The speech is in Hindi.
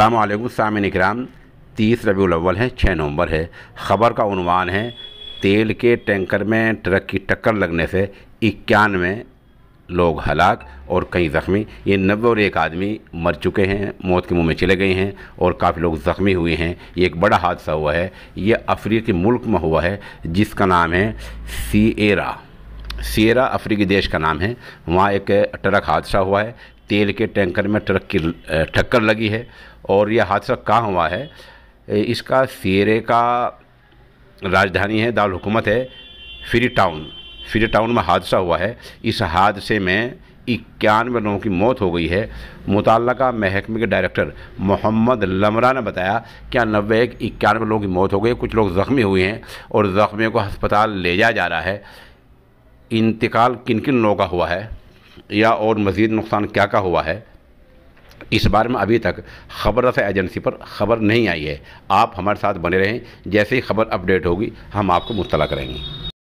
अल्लाम सामिन कराम तीस रबी अव्वल है छः नवंबर है ख़बर का उनवान है तेल के टैंकर में ट्रक की टक्कर लगने से इक्यानवे लोग हलाक और कई ज़ख्मी ये नब्बे और एक आदमी मर चुके हैं मौत के मुंह में चले गए हैं और काफ़ी लोग ज़ख्मी हुए हैं ये एक बड़ा हादसा हुआ है ये अफ्रीकी मुल्क में हुआ है जिसका नाम है सीएरा सीरा अफ्रीकी देश का नाम है वहाँ एक ट्रक हादसा हुआ है तेल के टैंकर में ट्रक की टक्कर लगी है और यह हादसा कहाँ हुआ है इसका सियरे का राजधानी है दाल हुकूमत है फ्री टाउन फ्री टाउन में हादसा हुआ है इस हादसे में इक्यानवे लोगों की मौत हो गई है मुतल महकमे के डायरेक्टर मोहम्मद लमरा ने बताया कि नब्बे एक इक्यानवे लोगों की मौत हो गई कुछ लोग ज़ख्मी हुए हैं और ज़ख्मियों को अस्पताल ले जाया जा रहा है इंतकाल किन किन लोगों का हुआ है या और मज़ीद नुकसान क्या का हुआ है इस बारे में अभी तक खबर रस एजेंसी पर खबर नहीं आई है आप हमारे साथ बने रहें जैसे ही खबर अपडेट होगी हम आपको मुतला करेंगे